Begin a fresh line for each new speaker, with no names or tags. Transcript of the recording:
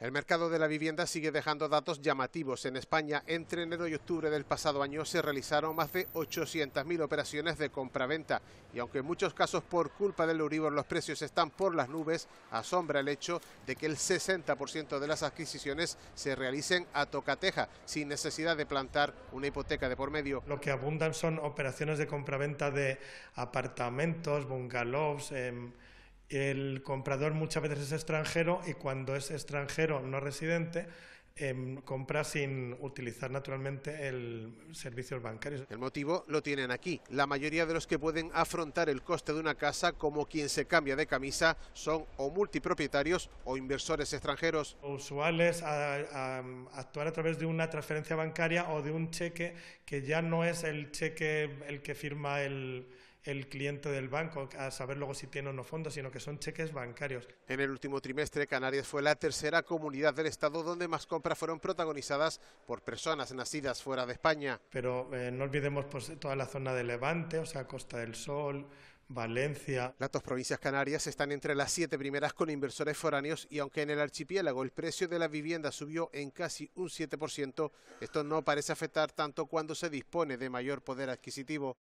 El mercado de la vivienda sigue dejando datos llamativos. En España, entre enero y octubre del pasado año se realizaron más de 800.000 operaciones de compraventa y aunque en muchos casos por culpa del Euribor los precios están por las nubes, asombra el hecho de que el 60% de las adquisiciones se realicen a tocateja, sin necesidad de plantar una hipoteca de por medio.
Lo que abundan son operaciones de compraventa de apartamentos, bungalows, em, el comprador muchas veces es extranjero y cuando es extranjero no residente, em, compra sin utilizar naturalmente el servicio bancario.
El motivo lo tienen aquí. La mayoría de los que pueden afrontar el coste de una casa como quien se cambia de camisa son o multipropietarios o inversores extranjeros. Usuales
actuar a través de una transferencia bancaria o de un cheque que ya no es el cheque el que firma el el cliente del banco a saber luego si tiene o no fondos, sino que son cheques bancarios.
En el último trimestre, Canarias fue la tercera comunidad del Estado donde más compras fueron protagonizadas por personas nacidas fuera de España.
Pero eh, no olvidemos pues, toda la zona de Levante, o sea, Costa del Sol,
Valencia. Las dos provincias canarias están entre las siete primeras con inversores foráneos y aunque en el archipiélago el precio de la vivienda subió en casi un 7%, esto no parece afectar tanto cuando se dispone de mayor poder adquisitivo.